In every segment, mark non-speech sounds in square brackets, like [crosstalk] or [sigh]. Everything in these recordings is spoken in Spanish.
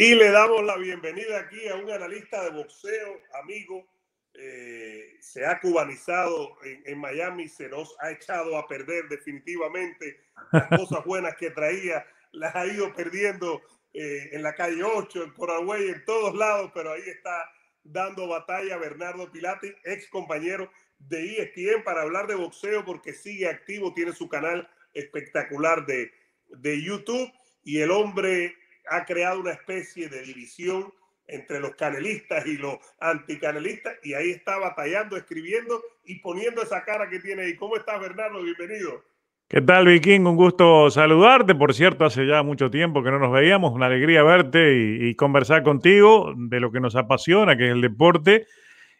Y le damos la bienvenida aquí a un analista de boxeo, amigo. Eh, se ha cubanizado en, Miami, se nos ha echado a perder definitivamente las [laughs] cosas buenas que traía, las ha ido perdiendo eh, en la calle 8, en Coragüey, en todos lados, pero ahí está dando batalla Bernardo Pilati, ex compañero de ESPN, para hablar de boxeo porque sigue activo, tiene su canal espectacular de, de YouTube y el hombre ha creado una especie de división entre los canelistas y los anticanelistas, y ahí está batallando, escribiendo y poniendo esa cara que tiene ahí. ¿Cómo estás, Bernardo? Bienvenido. ¿Qué tal, Viking? Un gusto saludarte. Por cierto, hace ya mucho tiempo que no nos veíamos. Una alegría verte y, conversar contigo de lo que nos apasiona, que es el deporte.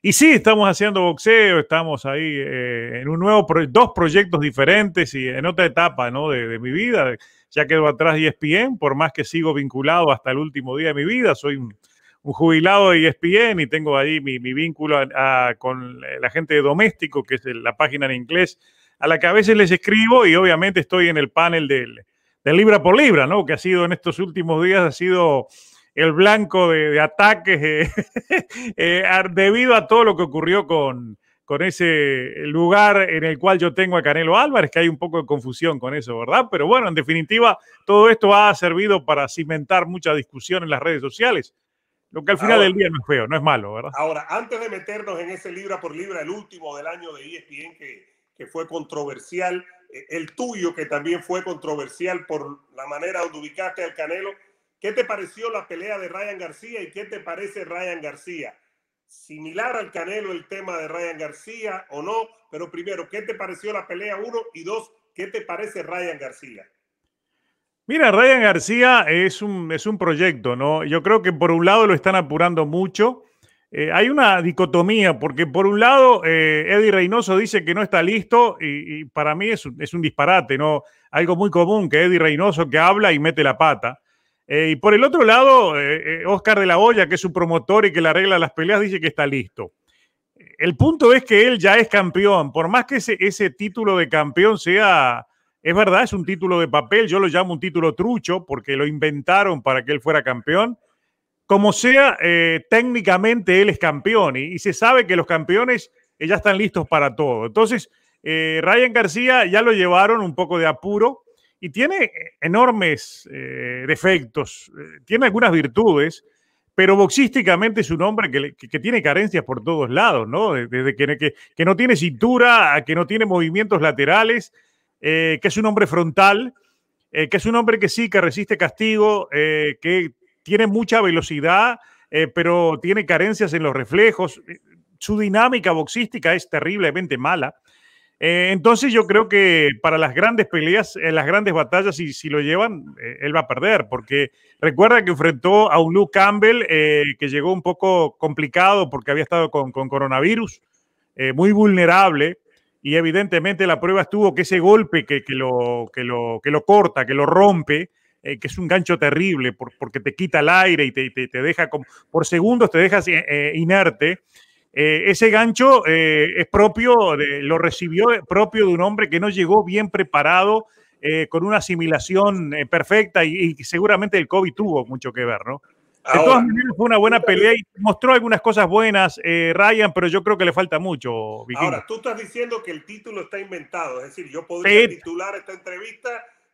Y sí, estamos haciendo boxeo, estamos ahí eh, en un nuevo, dos proyectos diferentes y en otra etapa ¿no? de, de mi vida ya quedó atrás ESPN, por más que sigo vinculado hasta el último día de mi vida, soy un, jubilado de ESPN y tengo ahí mi, vínculo con la gente de Doméstico, que es la página en inglés, a la que a veces les escribo y obviamente estoy en el panel del, Libra por Libra, ¿no? Que ha sido en estos últimos días, ha sido el blanco de, ataques eh, [laughs] eh, debido a todo lo que ocurrió con, con ese lugar en el cual yo tengo a Canelo Álvarez, que hay un poco de confusión con eso, ¿verdad? Pero bueno, en definitiva, todo esto ha servido para cimentar mucha discusión en las redes sociales, lo que al final del día no es feo, no es malo, ¿verdad? Ahora, antes de meternos en ese libra por libra, el último del año de ESPN que, que fue controversial, eh, el tuyo que también fue controversial por la manera donde ubicaste al Canelo, ¿qué te pareció la pelea de Ryan García y qué te parece Ryan García? similar al Canelo el tema de Ryan García o no, pero primero, ¿qué te pareció la pelea uno y dos? ¿Qué te parece Ryan García? Mira, Ryan García es un, es un proyecto, ¿no? Yo creo que por un lado lo están apurando mucho. Eh, hay una dicotomía, porque por un lado eh, Eddie Reynoso dice que no está listo y, para mí es es un disparate, ¿no? Algo muy común que Eddie Reynoso que habla y mete la pata. Eh, y por el otro lado, eh, eh, Oscar de la Hoya, que es su promotor y que le arregla las peleas, dice que está listo. El punto es que él ya es campeón. Por más que ese, título de campeón sea, es verdad, es un título de papel, yo lo llamo un título trucho porque lo inventaron para que él fuera campeón. Como sea, técnicamente él es campeón y, se sabe que los campeones ya están listos para todo. Entonces, Ryan García ya lo llevaron un poco de apuro y tiene eh, enormes eh, defectos, eh, tiene algunas virtudes, pero boxísticamente es un hombre que, tiene carencias por todos lados, ¿no? Desde que, no tiene cintura, que no tiene movimientos laterales, que es un hombre frontal, que es un hombre que sí, que resiste castigo, que tiene mucha velocidad, pero tiene carencias en los reflejos. Su dinámica boxística es terriblemente mala. Eh, entonces yo creo que para las grandes peleas, eh, las grandes batallas, si, si lo llevan, eh, él va a perder, porque recuerda que enfrentó a un Luke Campbell que llegó un poco complicado porque había estado con, coronavirus, muy vulnerable, y evidentemente la prueba estuvo que ese golpe que, lo, lo, que lo, corta, que lo rompe, que es un gancho terrible porque te quita el aire y te, deja, como, por segundos te dejas inerte eh, ese gancho eh, es propio, de, lo recibió eh, propio de un hombre que no llegó bien preparado, con una asimilación perfecta y, seguramente el COVID tuvo mucho que ver, ¿no? de todas maneras fue una buena pelea y mostró algunas cosas buenas Ryan, pero yo creo que le falta mucho. Ahora, tú estás diciendo que el título está inventado, es decir, yo podría titular esta entrevista,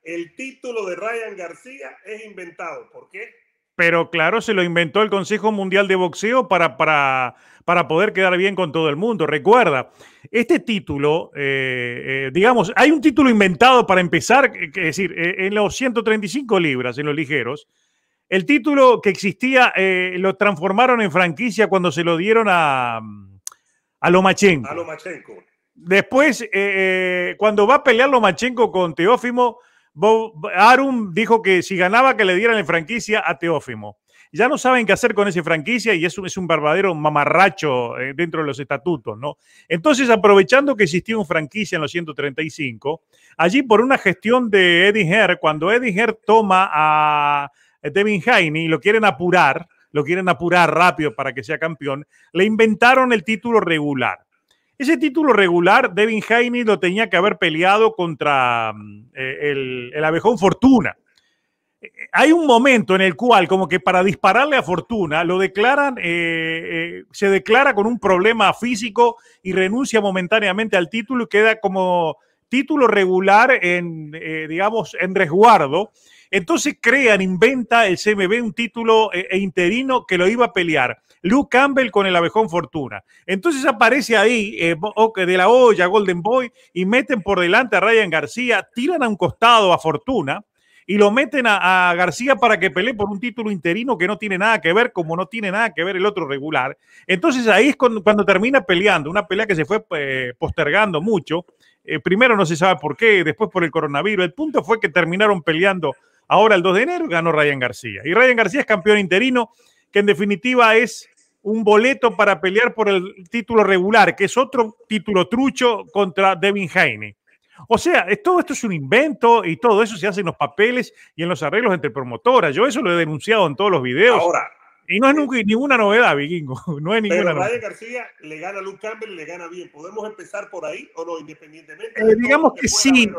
el título de Ryan García es inventado, ¿por qué? Pero claro, se lo inventó el Consejo Mundial de Boxeo para, para para poder quedar bien con todo el mundo. Recuerda, este título, eh, eh, digamos, hay un título inventado para empezar, eh, es decir, en los 135 libras, en los ligeros, el título que existía lo transformaron en franquicia cuando se lo dieron a, a Lomachenko. A Lomachenko. Después, cuando va a pelear Lomachenko con Teófimo, Arum dijo que si ganaba que le dieran en franquicia a Teófimo ya no saben qué hacer con esa franquicia y es un, es un verdadero mamarracho eh, dentro de los estatutos, ¿no? Entonces, aprovechando que existía una franquicia en los 135, allí por una gestión de Eddie Herr, cuando Eddie Herr toma a Devin Haney y lo quieren apurar, lo quieren apurar rápido para que sea campeón, le inventaron el título regular. Ese título regular, Devin Haney lo tenía que haber peleado contra mm, eh, el, el abejón Fortuna hay un momento en el cual, como que para dispararle a Fortuna, lo declaran, eh, eh, se declara con un problema físico y renuncia momentáneamente al título y queda como título regular en, eh, digamos, en resguardo. Entonces crean, inventa el CMB un título e interino que lo iba a pelear. Luke Campbell con el abejón Fortuna. Entonces aparece ahí oh, de la olla, Golden Boy, y meten por delante a Ryan García, tiran a un costado a Fortuna, y lo meten a, García para que pelee por un título interino que no tiene nada que ver, como no tiene nada que ver el otro regular. Entonces ahí es cuando, termina peleando, una pelea que se fue eh, postergando mucho. Eh, primero no se sabe por qué, después por el coronavirus. El punto fue que terminaron peleando ahora el 2 de enero, ganó Ryan García. Y Ryan García es campeón interino, que en definitiva es un boleto para pelear por el título regular, que es otro título trucho contra Devin Haney. O sea, todo esto es un invento y todo eso se hace en los papeles y en los arreglos entre promotoras. Yo eso lo he denunciado en todos los videos. Ahora. Y no es eh, ninguna novedad, Vikingo. [laughs] No es ninguna pero García le gana a Luke Campbell y le gana bien. ¿Podemos empezar por ahí o no, independientemente? Eh, digamos que, sí.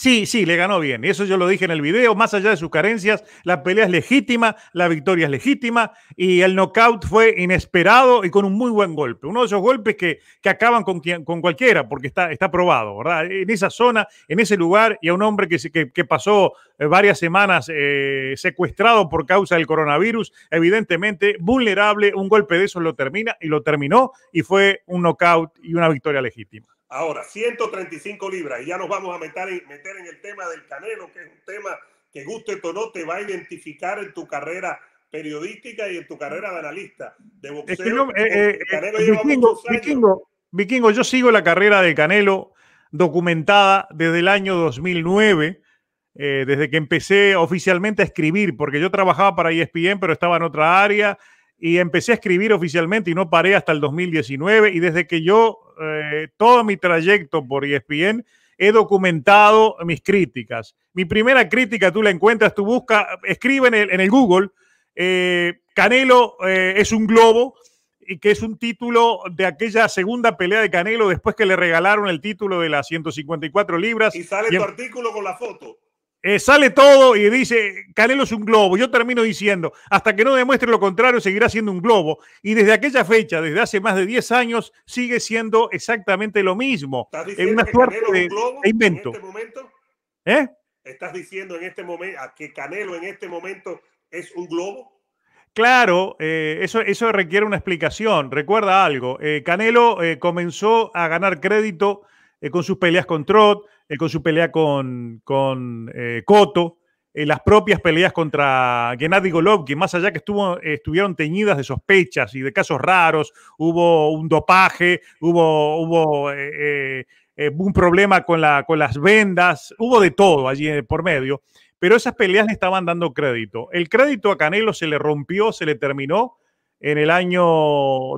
Sí, sí, le ganó bien. Y eso yo lo dije en el video. Más allá de sus carencias, la pelea es legítima, la victoria es legítima y el knockout fue inesperado y con un muy buen golpe. Uno de esos golpes que, acaban con, con cualquiera porque está, está probado, ¿verdad? En esa zona, en ese lugar y a un hombre que, que, que pasó eh, varias semanas eh, secuestrado por causa del coronavirus, evidentemente vulnerable, un golpe de eso lo termina y lo terminó y fue un knockout y una victoria legítima. Ahora, 135 libras, y ya nos vamos a meter en, meter en el tema del Canelo, que es un tema que guste o no te va a identificar en tu carrera periodística y en tu carrera de analista de boxeo. vikingo, yo sigo la carrera de Canelo documentada desde el año 2009. Eh, desde que empecé oficialmente a escribir, porque yo trabajaba para ESPN, pero estaba en otra área, y empecé a escribir oficialmente y no paré hasta el 2019, y desde que yo eh, todo mi trayecto por ESPN, he documentado mis críticas. Mi primera crítica tú la encuentras, tú buscas, escribe en el, Google, eh, Canelo eh, es un globo, y que es un título de aquella segunda pelea de Canelo después que le regalaron el título de las 154 libras. Y sale tu artículo con la foto. Eh, sale todo y dice, Canelo es un globo. Yo termino diciendo, hasta que no demuestre lo contrario, seguirá siendo un globo. Y desde aquella fecha, desde hace más de 10 años, sigue siendo exactamente lo mismo. diciendo una Canelo de, un globo invento. Este ¿Eh? ¿Estás diciendo en este momento que Canelo en este momento es un globo? Claro, eh, eso, eso, requiere una explicación. Recuerda algo, Canelo comenzó a ganar crédito con sus peleas con Trot, con su pelea con, con eh, Cotto, eh, las propias peleas contra Gennady Golovkin, más allá que estuvo, estuvieron teñidas de sospechas y de casos raros, hubo un dopaje, hubo, hubo eh, un problema con, la, con las vendas, hubo de todo allí por medio, pero esas peleas le estaban dando crédito. El crédito a Canelo se le rompió, se le terminó en el año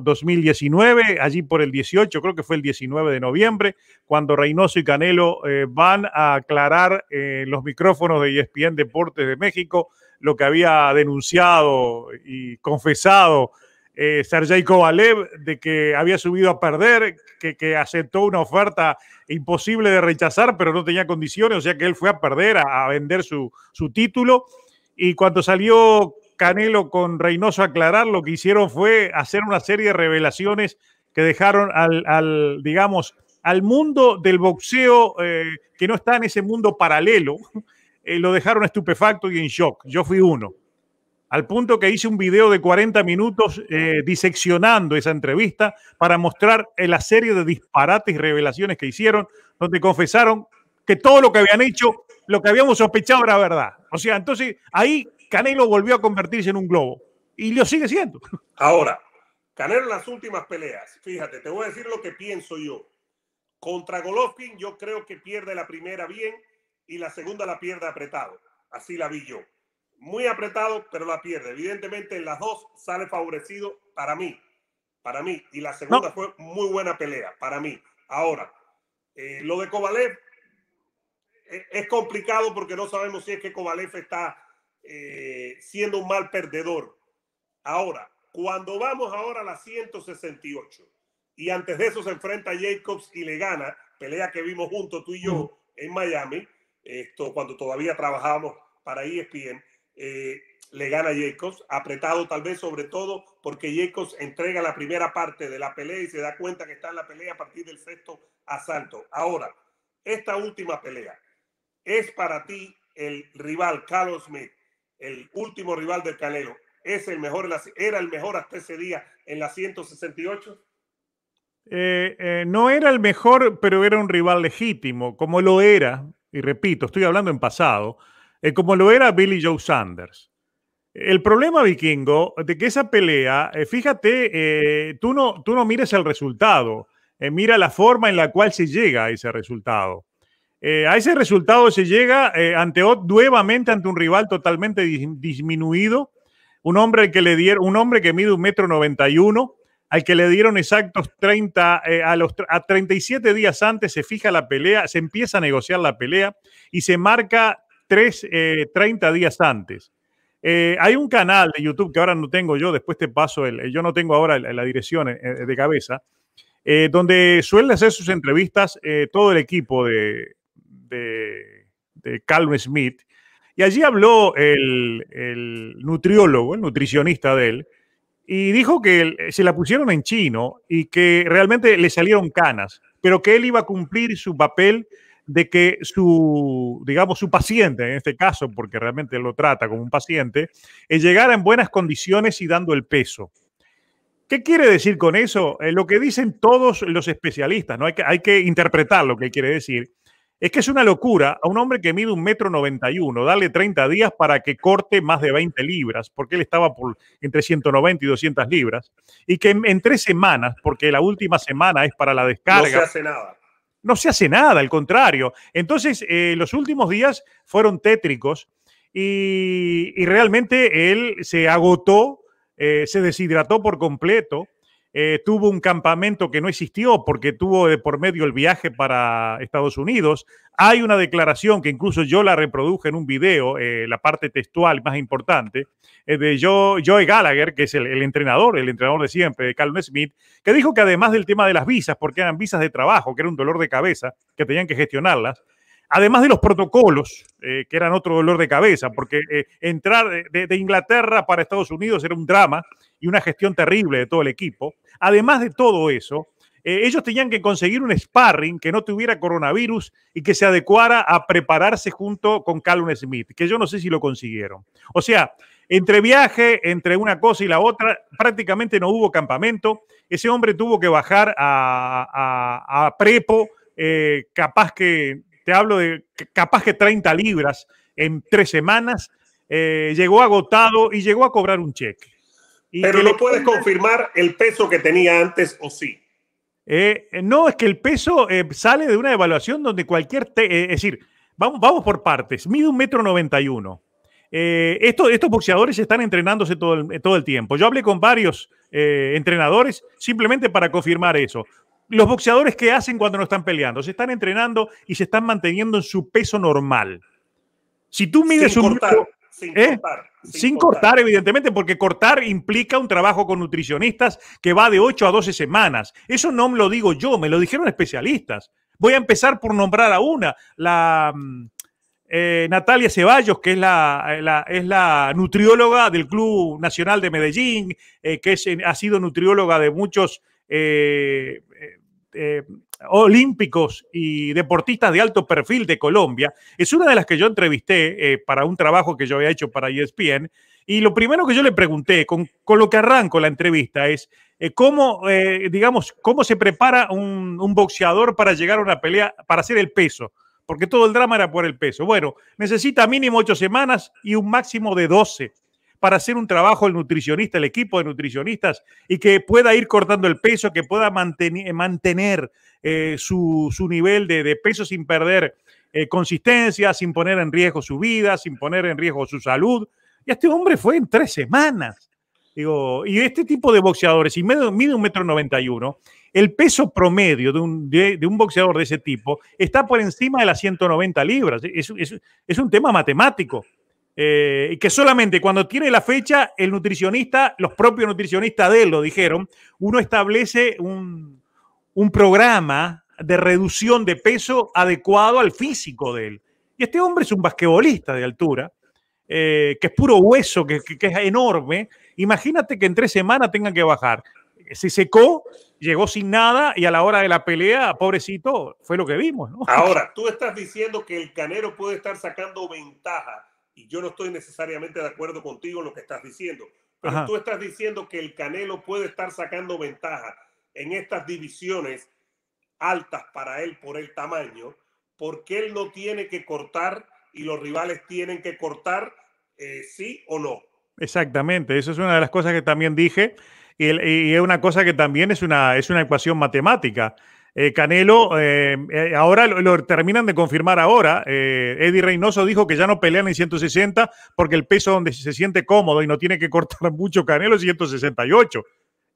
2019, allí por el 18, creo que fue el 19 de noviembre, cuando Reynoso y Canelo eh, van a aclarar en eh, los micrófonos de ESPN Deportes de México lo que había denunciado y confesado eh, Sergey Kovalev de que había subido a perder, que, que, aceptó una oferta imposible de rechazar, pero no tenía condiciones, o sea que él fue a perder, a, vender su, su título. Y cuando salió Canelo con Reynoso aclarar, lo que hicieron fue hacer una serie de revelaciones que dejaron al, digamos, al mundo del boxeo eh, que no está en ese mundo paralelo, [laughs] eh, lo dejaron estupefacto y en shock. Yo fui uno. Al punto que hice un video de 40 minutos eh, diseccionando esa entrevista para mostrar la serie de disparates y revelaciones que hicieron, donde confesaron que todo lo que habían hecho, lo que habíamos sospechado era verdad. O sea, entonces ahí Canelo volvió a convertirse en un globo. Y lo sigue siendo. Ahora, Canelo en las últimas peleas, fíjate, te voy a decir lo que pienso yo. Contra Golovkin yo creo que pierde la primera bien y la segunda la pierde apretado. Así la vi yo. Muy apretado, pero la pierde. Evidentemente en las dos sale favorecido para mí. Para mí. Y la segunda fue muy buena pelea, para mí. Ahora, eh, lo de Kovalev eh, es complicado porque no sabemos si es que Kovalev está eh, siendo un mal perdedor. Ahora, cuando vamos ahora a la 168 y antes de eso se enfrenta a Jacobs y le gana, pelea que vimos juntos tú y yo en Miami, esto cuando todavía trabajábamos para ESPN, eh, le gana Jacobs, apretado tal vez sobre todo porque Jacobs entrega la primera parte de la pelea y se da cuenta que está en la pelea a partir del sexto asalto. Ahora, esta última pelea es para ti el rival Carlos Smith el último rival del Canelo, ¿es el mejor, era el mejor hasta ese día en la 168? Eh, eh, no era el mejor, pero era un rival legítimo, como lo era, y repito, estoy hablando en pasado, eh, como lo era Billy Joe Sanders. El problema vikingo de que esa pelea, fíjate, tú, no, tú no mires el resultado, mira la forma en la cual se llega a ese resultado. Eh, a ese resultado se llega eh, ante nuevamente ante un rival totalmente disminuido, un hombre, que le dieron, un hombre que mide un metro al que le dieron exactos 30, eh, a los a 37 días antes se fija la pelea, se empieza a negociar la pelea y se marca 3, 30 días antes. hay un canal de YouTube que ahora no tengo yo, después te paso, el, yo no tengo ahora la dirección de cabeza, donde suele hacer sus entrevistas todo el equipo de, de, de Smith. Y allí habló el, nutriólogo, el nutricionista de él, y dijo que eh, se la pusieron en chino y que realmente le salieron canas, pero que él iba a cumplir su papel de que su, digamos, su paciente, en este caso, porque realmente lo trata como un paciente, eh, llegara llegar en buenas condiciones y dando el peso. ¿Qué quiere decir con eso? Eh, lo que dicen todos los especialistas, ¿no? Hay hay que interpretar lo que quiere decir es que es una locura a un hombre que mide un metro uno darle 30 días para que corte más de 20 libras, porque él estaba por entre 190 y 200 libras, y que en, tres semanas, porque la última semana es para la descarga. No se hace nada. No se hace nada, al contrario. Entonces, eh, los últimos días fueron tétricos y, realmente él se agotó, eh, se deshidrató por completo eh, tuvo un campamento que no existió porque tuvo de por medio el viaje para Estados Unidos. Hay una declaración que incluso yo la reproduje en un video, eh, la parte textual más importante, eh, de Joe, Gallagher, que es el, entrenador, el entrenador de siempre, de Calvin Smith, que dijo que además del tema de las visas, porque eran visas de trabajo, que era un dolor de cabeza, que tenían que gestionarlas, además de los protocolos, eh, que eran otro dolor de cabeza, porque eh, entrar de, Inglaterra para Estados Unidos era un drama y una gestión terrible de todo el equipo, además de todo eso, eh, ellos tenían que conseguir un sparring que no tuviera coronavirus y que se adecuara a prepararse junto con Callum Smith, que yo no sé si lo consiguieron. O sea, entre viaje, entre una cosa y la otra, prácticamente no hubo campamento. Ese hombre tuvo que bajar a, Prepo, capaz que te hablo de capaz que 30 libras en tres semanas, eh, llegó agotado y llegó a cobrar un cheque. Pero no puedes confirmar el peso que tenía antes o sí. Eh, eh, no, es que el peso sale de una evaluación donde cualquier, es decir, vamos, vamos por partes, mide un metro 91. esto, estos boxeadores están entrenándose todo el, todo el tiempo. Yo hablé con varios entrenadores simplemente para confirmar eso los boxeadores qué hacen cuando no están peleando, se están entrenando y se están manteniendo en su peso normal. Si tú mides sin un cortar, ¿eh? sin, cortar, sin, cortar, evidentemente, porque cortar implica un trabajo con nutricionistas que va de 8 a 12 semanas. Eso no me lo digo yo, me lo dijeron especialistas. Voy a empezar por nombrar a una, la mm, eh, Natalia Ceballos, que es eh, la, es la nutrióloga del Club Nacional de Medellín, que es, ha sido nutrióloga de muchos eh, olímpicos y deportistas de alto perfil de Colombia. Es una de las que yo entrevisté eh, para un trabajo que yo había hecho para ESPN. Y lo primero que yo le pregunté, con, lo que arranco la entrevista, es eh, cómo, digamos, cómo se prepara un, un boxeador para llegar a una pelea, para hacer el peso. Porque todo el drama era por el peso. Bueno, necesita mínimo ocho semanas y un máximo de doce para hacer un trabajo el nutricionista, el equipo de nutricionistas, y que pueda ir cortando el peso, que pueda eh, mantener eh, su, nivel de, peso sin perder eh, consistencia, sin poner en riesgo su vida, sin poner en riesgo su salud. Y este hombre fue en tres semanas. Digo, y este tipo de boxeadores, y mide, un metro noventa y uno, el peso promedio de un, boxeador de ese tipo está por encima de las 190 libras. es un tema matemático. Eh, y que solamente cuando tiene la fecha, el nutricionista, los propios nutricionistas de él lo dijeron, uno establece un, programa de reducción de peso adecuado al físico de él. Y este hombre es un basquetbolista de altura, eh, que es puro hueso, que, es enorme. Imagínate que en tres semanas tenga que bajar. Se secó, llegó sin nada y a la hora de la pelea, pobrecito, fue lo que vimos. Ahora, tú estás diciendo que el canero puede estar sacando ventaja y yo no estoy necesariamente de acuerdo contigo en lo que estás diciendo, pero tú estás diciendo que el Canelo puede estar sacando ventaja en estas divisiones altas para él por el tamaño, porque él no tiene que cortar y los rivales tienen que cortar, eh, sí o no. Exactamente, eso es una de las cosas que también dije y, es una cosa que también es una, es una ecuación matemática. Eh, Canelo, eh, eh, ahora lo, terminan de confirmar ahora. Eddie Reynoso dijo que ya no pelean en 160 porque el peso donde se siente cómodo y no tiene que cortar [laughs] mucho Canelo es 168.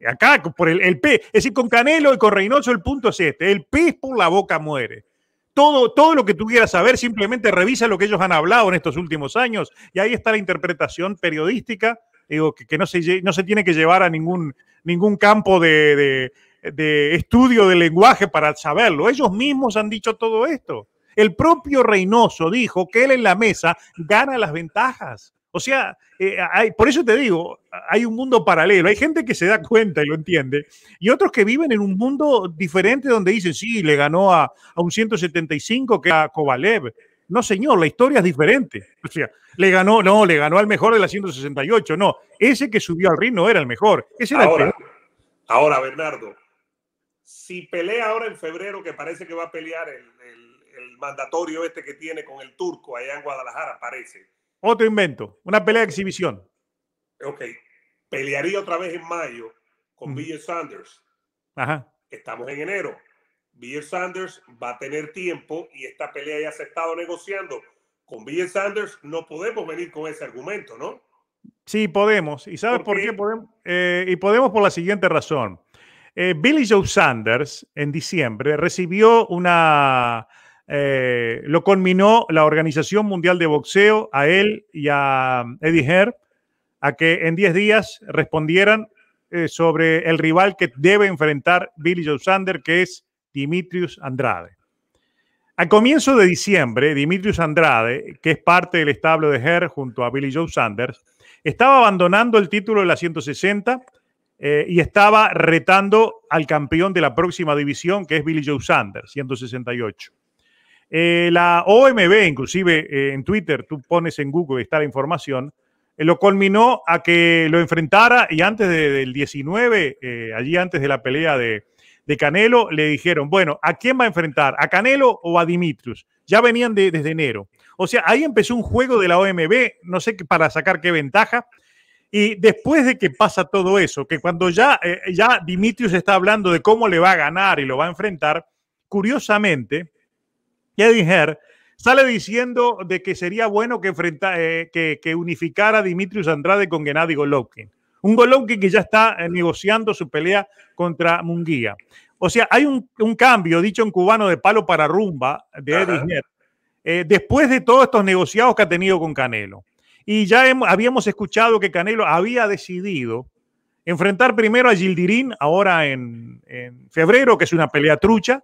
Acá, por el, el P, es decir, con Canelo y con Reynoso el punto es este, el pez por la boca muere. Todo, todo lo que tú quieras saber, simplemente revisa lo que ellos han hablado en estos últimos años y ahí está la interpretación periodística digo, que, no, se, no se tiene que llevar a ningún, ningún campo de, de estudio de lenguaje para saberlo. Ellos mismos han dicho todo esto. El propio Reynoso dijo que él en la mesa gana las ventajas. O sea, eh, por eso te digo, hay un mundo paralelo. Hay gente que se da cuenta y lo entiende, y otros que viven en un mundo diferente donde dicen, sí, le ganó a, a un 175 que a Kovalev. No, señor, la historia es diferente. O sea, le ganó, no, le ganó al mejor de la 168. No, ese que subió al ring no era el mejor. Ese era Ahora, Bernardo, si pelea ahora en febrero, que parece que va a pelear el, el, mandatorio este que tiene con el turco allá en Guadalajara, parece. Otro invento, una pelea de exhibición. Ok, pelearía otra vez en mayo con Bill Sanders. Ajá. Estamos en enero. Bill Sanders va a tener tiempo y esta pelea ya se ha estado negociando. Con Bill Sanders no podemos venir con ese argumento, ¿no? Sí, podemos. ¿Y sabes por, qué? podemos? Eh, y podemos por la siguiente razón. Eh, Billy Joe Sanders, en diciembre, recibió una... Eh, lo conminó la Organización Mundial de Boxeo a él y a um, Eddie Herr a que en 10 días respondieran eh, sobre el rival que debe enfrentar Billy Joe Sanders, que es Dimitrius Andrade. A comienzo de diciembre, Dimitrius Andrade, que es parte del establo de Herr junto a Billy Joe Sanders, estaba abandonando el título de la 160 eh, y estaba retando al campeón de la próxima división, que es Billy Joe Sanders, 168. Eh, la OMB, inclusive eh, en Twitter, tú pones en Google está la información, lo culminó a que lo enfrentara y antes del 19, allí antes de la pelea de, de, Canelo, le dijeron, bueno, ¿a quién va a enfrentar? ¿A Canelo o a Dimitrius? Ya venían desde enero. O sea, ahí empezó un juego de la OMB, no sé para sacar qué ventaja, y después de que pasa todo eso, que cuando ya, eh, ya Dimitrius está hablando de cómo le va a ganar y lo va a enfrentar, curiosamente, Eddie Herr sale diciendo de que sería bueno que, eh, que, unificara a Dimitrius Andrade con Gennady Golovkin. Un Golovkin que ya está eh, negociando su pelea contra Munguía. O sea, hay un, cambio, dicho en cubano, de palo para rumba de Eddie Herr, después de todos estos negociados que ha tenido con Canelo. Y ya habíamos escuchado que Canelo había decidido enfrentar primero a Gildirín, ahora en, febrero, que es una pelea trucha,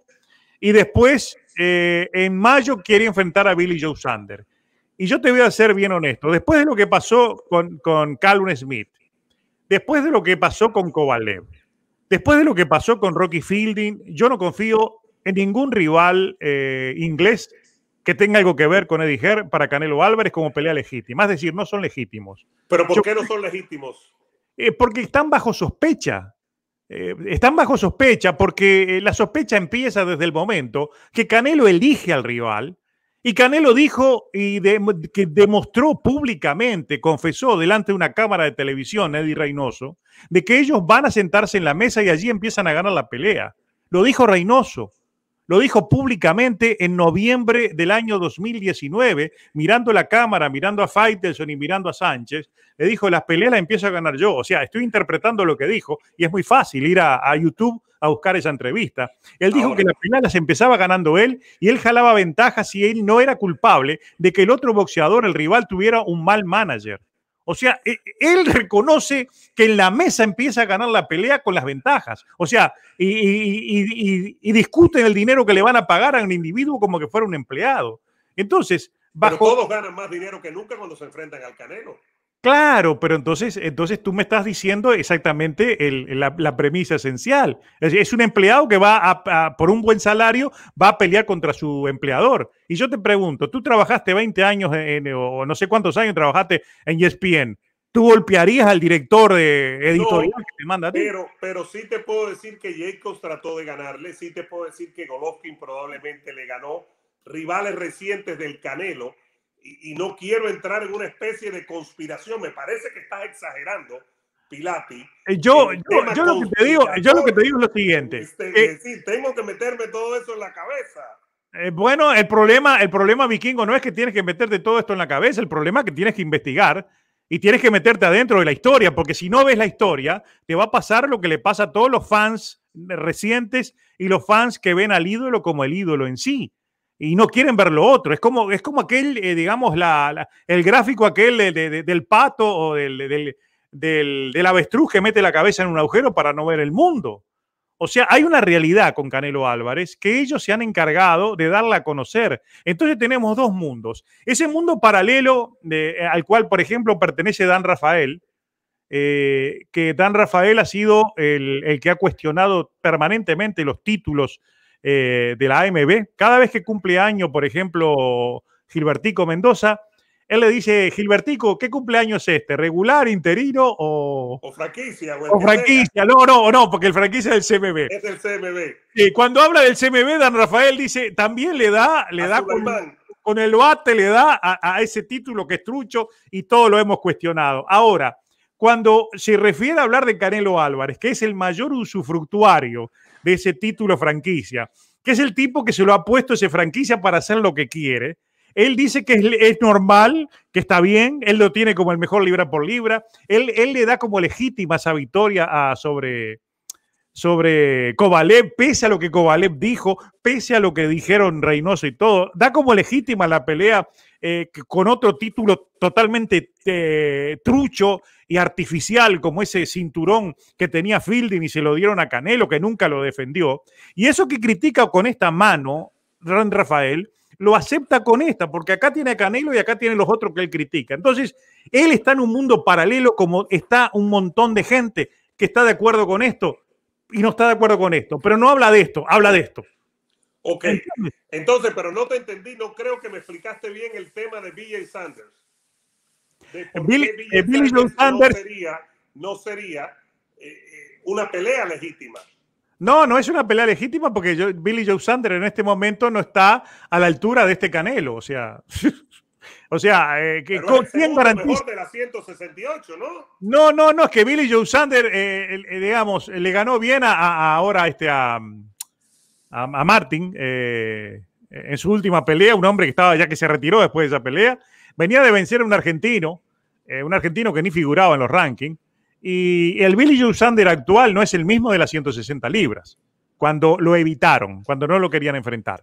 y después eh, en mayo quiere enfrentar a Billy Joe Sander. Y yo te voy a ser bien honesto, después de lo que pasó con, con Calvin Smith, después de lo que pasó con Kovalev, después de lo que pasó con Rocky Fielding, yo no confío en ningún rival eh, inglés que tenga algo que ver con Eddie para Canelo Álvarez como pelea legítima. Es decir, no son legítimos. ¿Pero por qué no son legítimos? Eh, porque están bajo sospecha. Eh, están bajo sospecha porque eh, la sospecha empieza desde el momento que Canelo elige al rival y Canelo dijo y que demostró públicamente, confesó delante de una cámara de televisión, Eddie Reynoso, de que ellos van a sentarse en la mesa y allí empiezan a ganar la pelea. Lo dijo Reynoso. Lo dijo públicamente en noviembre del año 2019, mirando la cámara, mirando a Faitelson y mirando a Sánchez. Le dijo, las peleas las empiezo a ganar yo. O sea, estoy interpretando lo que dijo y es muy fácil ir a, YouTube a buscar esa entrevista. Él dijo que las peleas las empezaba ganando él y él jalaba ventajas si él no era culpable de que el otro boxeador, el rival, tuviera un mal manager. O sea, e, e, él reconoce que en la mesa empieza a ganar la pelea con las ventajas. O sea, y, discuten el dinero que le van a pagar a un individuo como que fuera un empleado. Entonces, Pero todos ganan más dinero que nunca cuando se enfrentan al Canelo. Claro, pero entonces, entonces tú me estás diciendo exactamente la, premisa esencial. Es, un empleado que va por un buen salario, va a pelear contra su empleador. Y yo te pregunto, tú trabajaste 20 años en, o no sé cuántos años trabajaste en ESPN. ¿Tú golpearías al director de editorial Pero, pero sí te puedo decir que Jacobs trató de ganarle, sí te puedo decir que Golovkin probablemente le ganó rivales recientes del Canelo y, no quiero entrar en una especie de conspiración, me parece que estás exagerando, Pilati. Eh, yo, yo, lo que te digo, yo lo que te digo es lo siguiente. Este, eh, tengo que meterme todo eso en la cabeza. Eh, bueno, el problema, el problema vikingo no es que tienes que meterte todo esto en la cabeza, el problema es que tienes que investigar y tienes que meterte adentro de la historia, porque si no ves la historia, te va a pasar lo que le pasa a todos los fans recientes y los fans que ven al ídolo como el ídolo en sí y no quieren ver lo otro. Es como, es como aquel, eh, digamos, el gráfico aquel del pato o del, del, avestruz que mete la cabeza en un agujero para no ver el mundo. O sea, hay una realidad con Canelo Álvarez que ellos se han encargado de darla a conocer. Entonces tenemos dos mundos. Ese mundo paralelo eh, al cual, por ejemplo, pertenece Dan Rafael, eh, que Dan Rafael ha sido el, el que ha cuestionado permanentemente los títulos eh, de la AMB. Cada vez que cumple año, por ejemplo, Gilbertico Mendoza, él le dice, Gilbertico, ¿qué cumpleaños es este? ¿Regular, interino o...? franquicia. O, franquicia, no, no, no, porque el franquicia es el CMB. Es el CMB. Y cuando habla del CMB, Dan Rafael dice, también le da, le da con, el bate, le da a, ese título que es trucho y todo lo hemos cuestionado. Ahora, cuando se refiere a hablar de Canelo Álvarez, que es el mayor usufructuario de ese título franquicia, que es el tipo que se lo ha puesto ese franquicia para hacer lo que quiere. Él dice que es, normal, que está bien, él lo tiene como el mejor libra por libra, él, le da como legítima esa victoria a, sobre, sobre Kovalev, pese a lo que Kovalev dijo, pese a lo que dijeron Reynoso y todo, da como legítima la pelea eh, con otro título totalmente eh, trucho y artificial como ese cinturón que tenía Fielding y se lo dieron a Canelo, que nunca lo defendió. Y eso que critica con esta mano, Rafael, lo acepta con esta, porque acá tiene a Canelo y acá tiene los otros que él critica. Entonces, él está en un mundo paralelo como está un montón de gente que está de acuerdo con esto y no está de acuerdo con esto, pero no habla de esto, habla de esto. Ok, entonces, pero no te entendí, no creo que me explicaste bien el tema de BJ Sanders. Eh, eh, Billy, Joe no sería, eh, una pelea legítima. No, no es una pelea legítima porque Billy Joe Sander en este momento no está a la altura de este Canelo, o sea. [laughs] O sea, que, la 168, ¿no? No, no, es que Billy Joe Sander, digamos, le ganó bien ahora este, a, a, a Martin en su última pelea, un hombre que estaba ya que se retiró después de esa pelea. Venía de vencer a un argentino, eh, un argentino que ni figuraba en los rankings. Y el Billy Joe Sander actual no es el mismo de las 160 libras, cuando lo evitaron, cuando no lo querían enfrentar.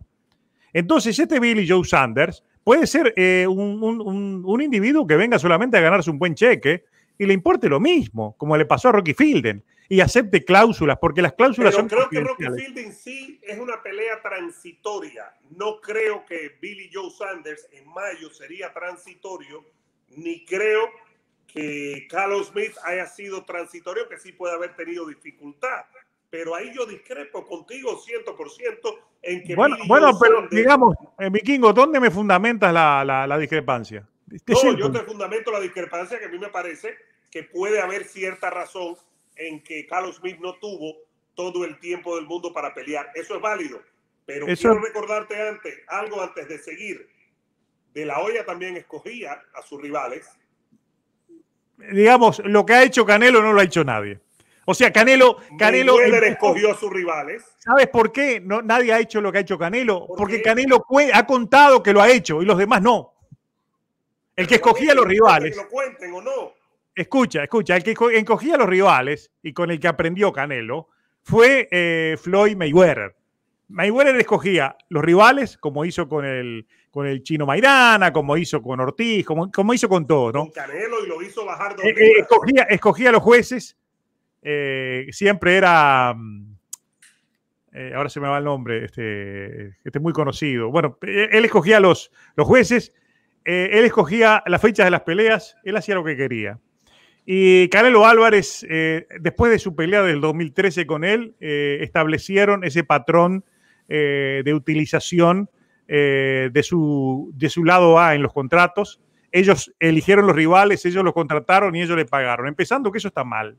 Entonces, este Billy Joe Sanders puede ser eh, un, un, individuo que venga solamente a ganarse un buen cheque y le importe lo mismo, como le pasó a Rocky Fielden y acepte cláusulas, porque las cláusulas Pero son creo que Rocky Fielding sí es una pelea transitoria. No creo que Billy Joe Sanders en mayo sería transitorio, ni creo que Carlos Smith haya sido transitorio, que sí puede haber tenido dificultad. Pero ahí yo discrepo contigo 100% en que... Bueno, bueno pero digamos, eh, Mikingo, ¿dónde me fundamentas la, la, discrepancia? no, yo te fundamento la discrepancia que a mí me parece que puede haber cierta razón en que Carlos Smith no tuvo todo el tiempo del mundo para pelear. Eso es válido. Pero Eso... quiero recordarte antes, algo antes de seguir. De la olla también escogía a sus rivales. Digamos, lo que ha hecho Canelo no lo ha hecho nadie. O sea, Canelo. Canelo escogió a sus rivales. ¿Sabes por qué? No, nadie ha hecho lo que ha hecho Canelo. porque Canelo ha contado que lo ha hecho y los demás no. El que escogía a los rivales. Que lo cuenten o no. Escucha, escucha, el que encogía a los rivales y con el que aprendió Canelo fue eh, Floyd Mayweather. Mayweather escogía los rivales, como hizo con el, con el chino Maidana, como hizo con Ortiz, como, como hizo con todo, ¿no? Con Canelo y lo hizo bajar dos eh, eh, escogía, escogía, a los jueces, siempre era. Mm, ahora se me va el nombre, este, este muy conocido. Bueno, él escogía a los, los jueces, él escogía las fechas de las peleas, él hacía lo que quería. Y Canelo Álvarez, eh, después de su pelea del 2013 con él, eh, establecieron ese patrón eh, de utilización de, su, de su lado A en los contratos. Ellos eligieron los rivales, ellos los contrataron y ellos le pagaron, empezando que eso está mal.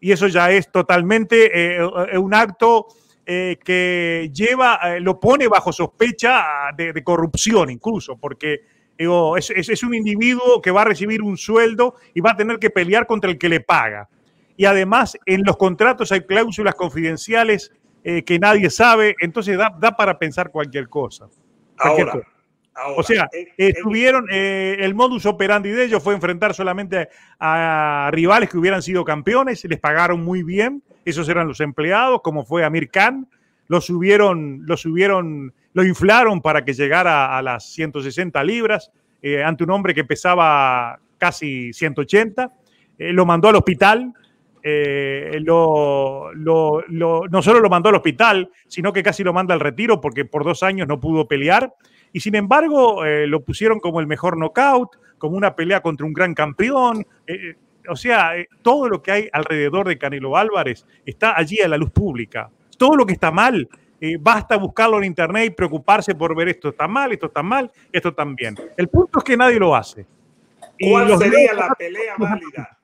Y eso ya es totalmente un acto que lleva, lo pone bajo sospecha de, de corrupción incluso, porque Digo, es, un individuo que va a recibir un sueldo y va a tener que pelear contra el que le paga. Y además, en los contratos hay cláusulas confidenciales eh, que nadie sabe, entonces da, para pensar cualquier cosa. ahora, o sea, eh, eh, estuvieron, el modus operandi de ellos fue enfrentar solamente a, rivales que hubieran sido campeones, les pagaron muy bien, esos eran los empleados, como fue Amir Khan, los subieron, los subieron lo inflaron para que llegara a las 160 libras eh, ante un hombre que pesaba casi 180. Eh, lo mandó al hospital. Eh, lo, no solo lo mandó al hospital, sino que casi lo manda al retiro porque por dos años no pudo pelear. Y sin embargo, lo pusieron como el mejor knockout, como una pelea contra un gran campeón. o sea, todo lo que hay alrededor de Canelo Álvarez está allí a la luz pública. Todo lo que está mal y basta buscarlo en internet y preocuparse por ver esto está mal, esto está mal, esto también. El punto es que nadie lo hace. ¿Cuál sería la pelea válida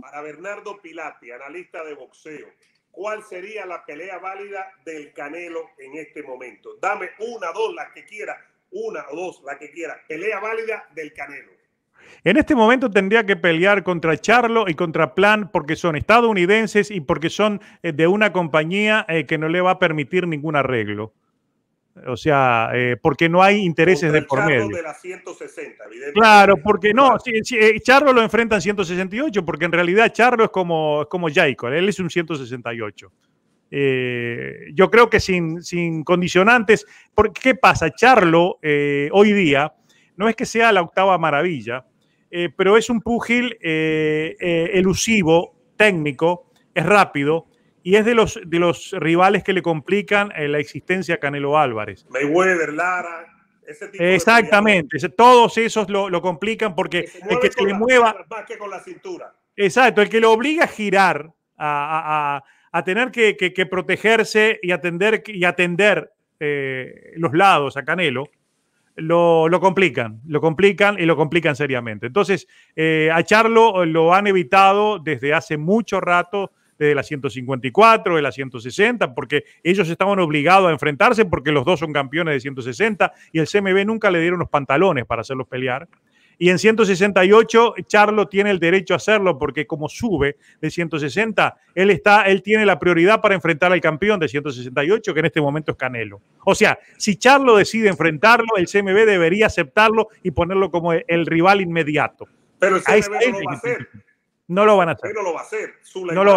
para Bernardo Pilati, analista de boxeo? ¿Cuál sería la pelea válida del Canelo en este momento? Dame una, dos, la que quiera, una o dos, la que quiera. Pelea válida del Canelo. En este momento tendría que pelear contra Charlo y contra Plan porque son estadounidenses y porque son eh, de una compañía eh, que no le va a permitir ningún arreglo. O sea, eh, porque no hay intereses de por medio. 160, claro, porque no, Charlo lo enfrenta en 168, porque en realidad Charlo es como, es como Jaico, él es un 168. yo creo que sin, condicionantes, porque ¿qué pasa? Charlo hoy día no es que sea la octava maravilla, eh, pero es un púgil eh, eh, elusivo, técnico, es rápido y es de los, de los rivales que le complican la existencia a Canelo Álvarez. Mayweather, Lara. Ese tipo Exactamente, todos esos lo, complican porque el que se le mueva. Más que con la cintura. Exacto, el que lo obliga a girar, a, tener que, protegerse y atender, y atender los lados a Canelo, lo, complican, lo complican y lo complican seriamente. Entonces, eh, a Charlo lo han evitado desde hace mucho rato, desde la 154, de la 160, porque ellos estaban obligados a enfrentarse porque los dos son campeones de 160 y el CMB nunca le dieron los pantalones para hacerlos pelear. Y en 168, Charlo tiene el derecho a hacerlo porque como sube de 160, él, está, él tiene la prioridad para enfrentar al campeón de 168, que en este momento es Canelo. O sea, si Charlo decide enfrentarlo, el CMB debería aceptarlo y ponerlo como el rival inmediato. Pero el CMB no lo va a hacer. No lo van a hacer. no lo va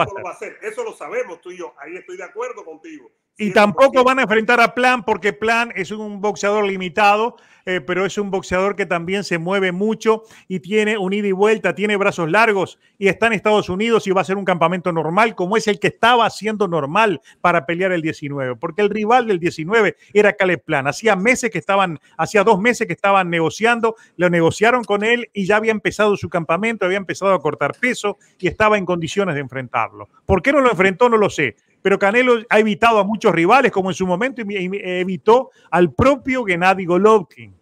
a hacer. Eso lo sabemos tú y yo. Ahí estoy de acuerdo contigo. Y tampoco van a enfrentar a Plan porque Plan es un boxeador limitado, eh, pero es un boxeador que también se mueve mucho y tiene un ida y vuelta, tiene brazos largos y está en Estados Unidos y va a ser un campamento normal como es el que estaba haciendo normal para pelear el 19, porque el rival del 19 era Caleb Plan. Hacía meses que estaban, hacía dos meses que estaban negociando, lo negociaron con él y ya había empezado su campamento, había empezado a cortar peso y estaba en condiciones de enfrentarlo. ¿Por qué no lo enfrentó? No lo sé pero Canelo ha evitado a muchos rivales, como en su momento evitó al propio Gennady Golovkin.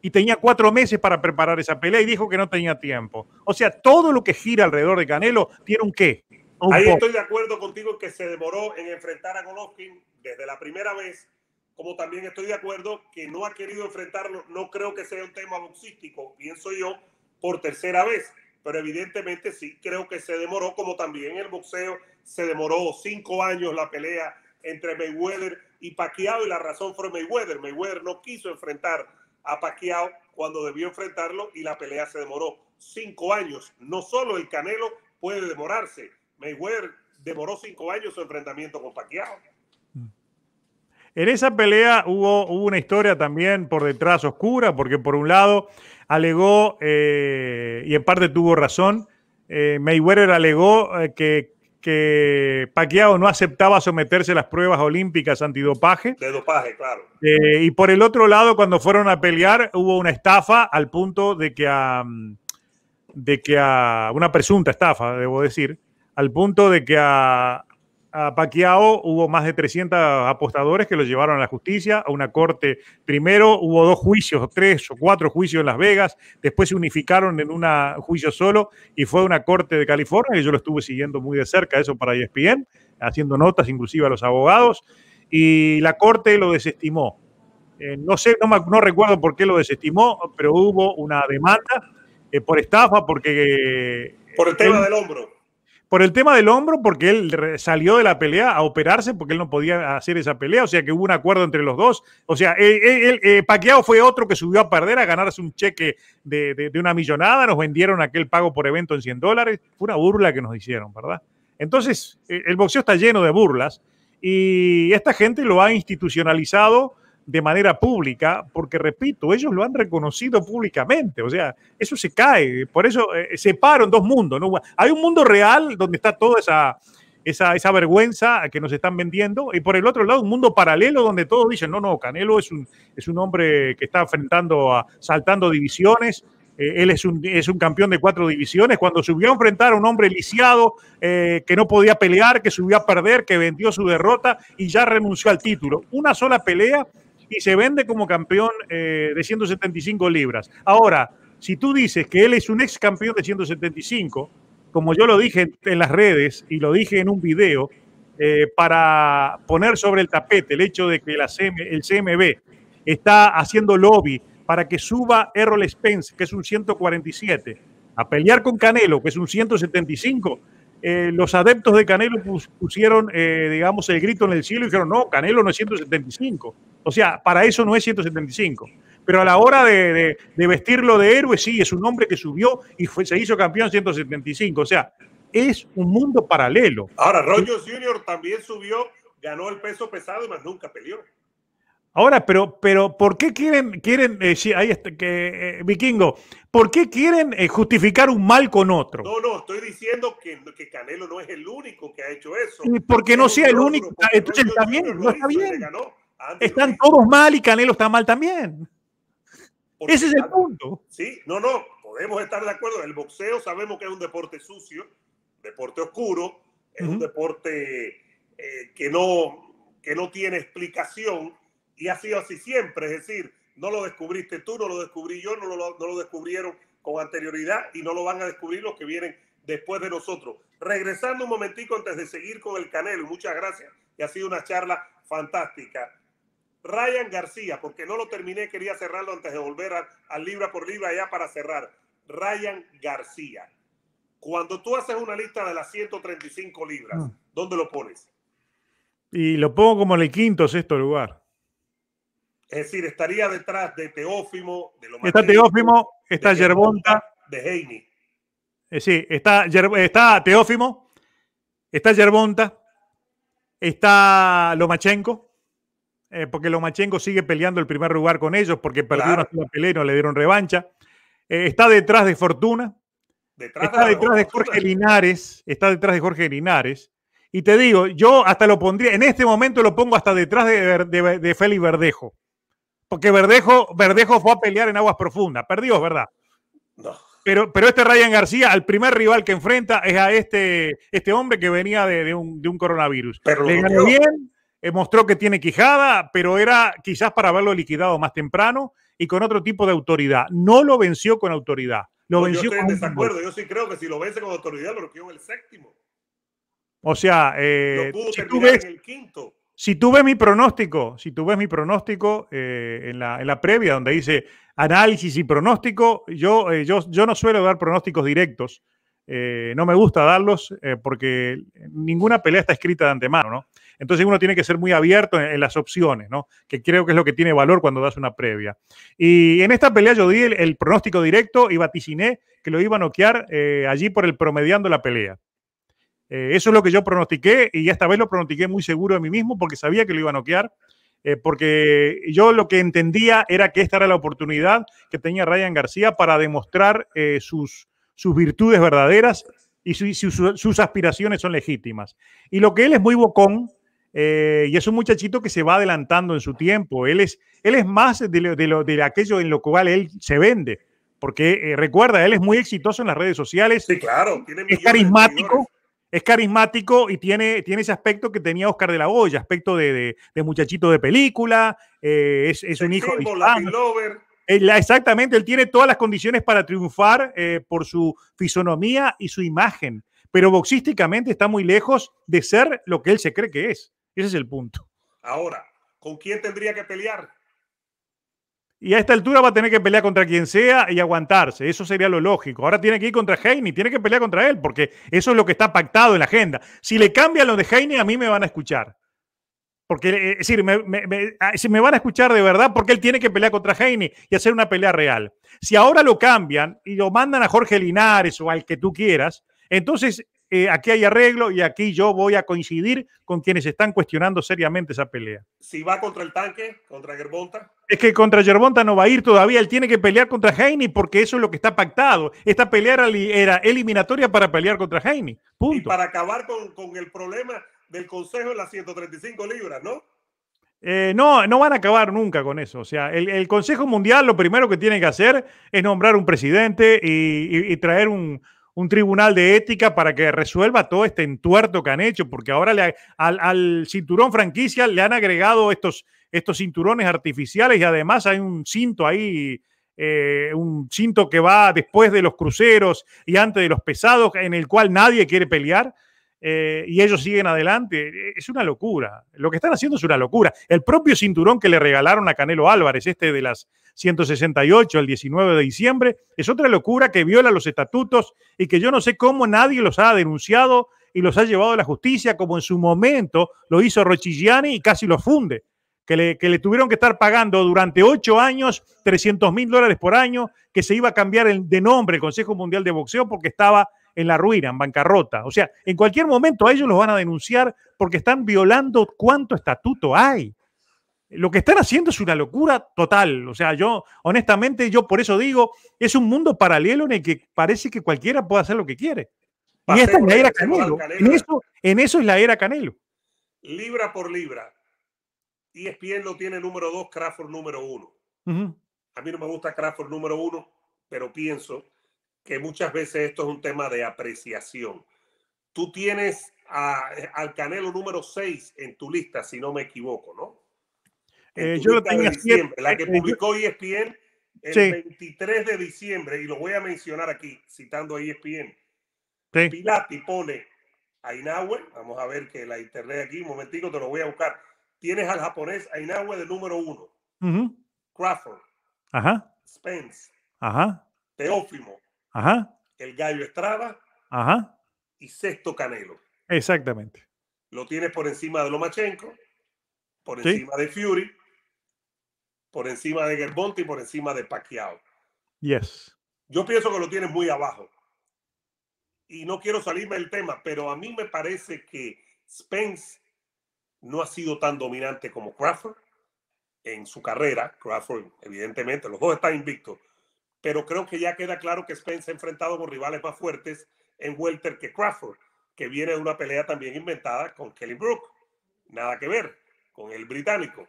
Y tenía cuatro meses para preparar esa pelea y dijo que no tenía tiempo. O sea, todo lo que gira alrededor de Canelo tiene un qué. Ahí estoy de acuerdo contigo que se demoró en enfrentar a Golovkin desde la primera vez, como también estoy de acuerdo que no ha querido enfrentarlo, no creo que sea un tema boxístico, pienso yo, por tercera vez pero evidentemente sí creo que se demoró, como también el boxeo se demoró cinco años la pelea entre Mayweather y Pacquiao, y la razón fue Mayweather. Mayweather no quiso enfrentar a Pacquiao cuando debió enfrentarlo y la pelea se demoró cinco años. No solo el Canelo puede demorarse, Mayweather demoró cinco años su enfrentamiento con Pacquiao. En esa pelea hubo, una historia también por detrás oscura, porque por un lado alegó, eh, y en parte tuvo razón, eh, Mayweather alegó eh, que, que no aceptaba someterse a las pruebas olímpicas antidopaje. De dopaje, claro. y por el otro lado, cuando fueron a pelear, hubo una estafa al punto de que de que a una presunta estafa, debo decir, al punto de que a, a Paquiao hubo más de 300 apostadores que lo llevaron a la justicia, a una corte. Primero hubo dos juicios, tres o cuatro juicios en Las Vegas, después se unificaron en un juicio solo y fue una corte de California, que yo lo estuve siguiendo muy de cerca, eso para ESPN, haciendo notas inclusive a los abogados, y la corte lo desestimó. Eh, no sé, no, recuerdo por qué lo desestimó, pero hubo una demanda eh, por estafa, porque... Eh, por el tema del hombro por el tema del hombro, porque él salió de la pelea a operarse, porque él no podía hacer esa pelea, o sea que hubo un acuerdo entre los dos. O sea, el, eh, Paqueado fue otro que subió a perder, a ganarse un cheque de, de, una millonada, nos vendieron aquel pago por evento en 100 dólares, fue una burla que nos hicieron, ¿verdad? Entonces, eh, el boxeo está lleno de burlas y esta gente lo ha institucionalizado de manera pública, porque repito, ellos lo han reconocido públicamente, o sea, eso se cae, por eso eh, en eh, dos mundos, ¿no? Hay un mundo real donde está toda esa, esa, vergüenza que nos están vendiendo, y por el otro lado un mundo paralelo donde todos dicen, no, no, Canelo es un, es un hombre que está enfrentando, a, saltando divisiones, eh, él es un, campeón de cuatro divisiones. Cuando subió a enfrentar a un hombre lisiado eh, que no podía pelear, que subió a perder, que vendió su derrota y ya renunció al título. Una sola pelea y se vende como campeón eh, de 175 libras. Ahora, si tú dices que él es un ex campeón de 175, como yo lo dije en las redes y lo dije en un video, eh, para poner sobre el tapete el hecho de que el CMB está haciendo lobby para que suba Errol Spence, que es un 147, a pelear con Canelo, que es un 175, eh, los adeptos de Canelo pusieron, eh, digamos, el grito en el cielo y dijeron, no, Canelo no es 175. O sea, para eso no es 175. Pero a la hora de, vestirlo de héroe, sí, es un hombre que subió y se hizo campeón 175. O sea, es un mundo paralelo. Ahora, Roger Jr. también subió, ganó el peso pesado y más nunca peleó. Ahora, pero, pero ¿por qué quieren, quieren eh, ahí está, que, eh, vikingo, ¿por qué quieren eh, justificar un mal con otro? No, no, estoy diciendo que, que, Canelo no es el único que ha hecho eso. Y porque no, sea el único, entonces también no está bien. Están todos mal y Canelo está mal también. Ese es el punto. Sí, no, no, podemos estar de acuerdo. El boxeo sabemos que es un deporte sucio, deporte oscuro, es un deporte que, no, que no tiene explicación y ha sido así siempre, es decir, no lo descubriste tú, no lo descubrí yo, no lo, descubrieron con anterioridad y no lo van a descubrir los que vienen después de nosotros. Regresando un momentico antes de seguir con el Canelo, muchas gracias, y ha sido una charla fantástica. Ryan García, porque no lo terminé, quería cerrarlo antes de volver al, Libra por Libra ya para cerrar. Ryan García, cuando tú haces una lista de las 135 libras, ah. ¿dónde lo pones? Y lo pongo como en el quinto o sexto lugar. Es decir, estaría detrás de Teófimo, de Lomachenko. Está Teófimo, está Yerbonta. De Heini. Eh, sí, está, está Teófimo, está Yerbonta, está Lomachenko. Eh, porque Lomachenko sigue peleando el primer lugar con ellos porque perdió una pelea y no le dieron revancha. Eh, está detrás de Fortuna. está detrás de Jorge Linares. Está detrás de Jorge Linares. Y te digo, yo hasta lo pondría, en este momento lo pongo hasta detrás de Félix Verdejo. Porque Verdejo, Verdejo fue a pelear en aguas profundas, perdió, ¿verdad? No. Pero, pero este Ryan García, al primer rival que enfrenta es a este, este hombre que venía de, un, coronavirus. Pero Le ganó bien, eh, mostró que tiene quijada, pero era quizás para haberlo liquidado más temprano y con otro tipo de autoridad. No lo venció con autoridad. Lo yo estoy en desacuerdo. Yo sí creo que si lo vence con autoridad, lo quedó en el séptimo. O sea, eh, ves, el quinto. Si tú ves mi pronóstico, si tú ves mi pronóstico eh, en, la, previa donde dice análisis y pronóstico, yo, eh, yo, no suelo dar pronósticos directos, eh, no me gusta darlos porque ninguna pelea está escrita de antemano, ¿no? Entonces uno tiene que ser muy abierto en, las opciones, ¿no? Que creo que es lo que tiene valor cuando das una previa. Y en esta pelea yo di el, el pronóstico directo y vaticiné que lo iba a noquear allí por el promediando la pelea. Eh, eso es lo que yo pronostiqué y esta vez lo pronostiqué muy seguro de mí mismo porque sabía que lo iba a noquear. Eh, porque yo lo que entendía era que esta era la oportunidad que tenía Ryan García para demostrar eh, sus, sus, virtudes verdaderas y sus aspiraciones son legítimas. Y lo que él es muy bocón, y es un muchachito que se va adelantando en su tiempo, él es, él es más de, de, aquello en lo cual él se vende, porque recuerda, él es muy exitoso en las redes sociales, sí, claro, es carismático es carismático y tiene, tiene ese aspecto que tenía Oscar de la Hoya, aspecto de, muchachito de película, eh, es, es un hijo de Exactamente, él tiene todas las condiciones para triunfar eh, por su fisonomía y su imagen, pero boxísticamente está muy lejos de ser lo que él se cree que es. Ese es el punto. Ahora, ¿con quién tendría que pelear? Y a esta altura va a tener que pelear contra quien sea y aguantarse. Eso sería lo lógico. Ahora tiene que ir contra Heine, tiene que pelear contra él, porque eso es lo que está pactado en la agenda. Si le cambian lo de Heine, a mí me van a escuchar. Porque, eh, es decir, me, ah, si me van a escuchar de verdad, porque él tiene que pelear contra Heine y hacer una pelea real. Si ahora lo cambian y lo mandan a Jorge Linares o al que tú quieras, entonces eh, aquí hay arreglo y aquí yo voy a coincidir con quienes están cuestionando seriamente esa pelea. Si va contra el tanque, contra Gervonta. Es que contra Gervonta no va a ir todavía. Él tiene que pelear contra Heiney porque eso es lo que está pactado. Esta pelea era, eliminatoria para pelear contra Heiney. Punto. Y para acabar con, el problema del Consejo de las 135 libras, ¿no? Eh, no, no van a acabar nunca con eso. O sea, el, Consejo Mundial lo primero que tiene que hacer es nombrar un presidente y, traer un, tribunal de ética para que resuelva todo este entuerto que han hecho, porque ahora le, al, cinturón franquicia le han agregado estos estos cinturones artificiales y además hay un cinto ahí, eh, un cinto que va después de los cruceros y antes de los pesados, en el cual nadie quiere pelear. Eh, y ellos siguen adelante. Es una locura. Lo que están haciendo es una locura. El propio cinturón que le regalaron a Canelo Álvarez, este de las 168, el 19 de diciembre, es otra locura que viola los estatutos y que yo no sé cómo nadie los ha denunciado y los ha llevado a la justicia, como en su momento lo hizo Rochigiani y casi lo funde que le, tuvieron que estar pagando durante ocho años 300 mil dólares por año, que se iba a cambiar el, de nombre el Consejo Mundial de Boxeo porque estaba en la ruina, en bancarrota. O sea, en cualquier momento a ellos los van a denunciar porque están violando cuánto estatuto hay. Lo que están haciendo es una locura total. O sea, yo, honestamente, yo por eso digo, es un mundo paralelo en el que parece que cualquiera puede hacer lo que quiere. y esta es la era En eso, en eso es la era Canelo. Libra por libra. ESPN lo tiene número dos, Crawford número uno. A mí no me gusta Crawford número uno, pero pienso que muchas veces esto es un tema de apreciación. Tú tienes al Canelo número 6 en tu lista, si no me equivoco, ¿no? Eh, yo lo tengo la que eh, publicó ESPN el 23 de diciembre, y lo voy a mencionar aquí, citando a ESPN. Sí. Pilati pone a Inahue, vamos a ver que la internet aquí, un momentico, te lo voy a buscar. Tienes al japonés Ainawe de número uno. Crawford. Ajá. Spence. Ajá. Teófimo. Ajá. El Gallo Estrada. Ajá. Y sexto Canelo. Exactamente. Lo tienes por encima de Lomachenko, por encima de Fury, por encima de Gerbonti y por encima de Pacquiao. Yes. Yo pienso que lo tienes muy abajo. Y no quiero salirme del tema, pero a mí me parece que Spence no ha sido tan dominante como Crawford en su carrera. Crawford, evidentemente, los dos están invictos, pero creo que ya queda claro que Spence ha enfrentado con rivales más fuertes en Welter que Crawford, que viene de una pelea también inventada con Kelly Brook. Nada que ver con el británico,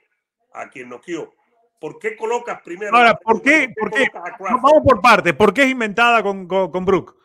a quien no quiero. ¿Por qué colocas primero? Ahora, ¿por qué? ¿Por qué? Vamos por parte. ¿Por qué es inventada con, con, Brook?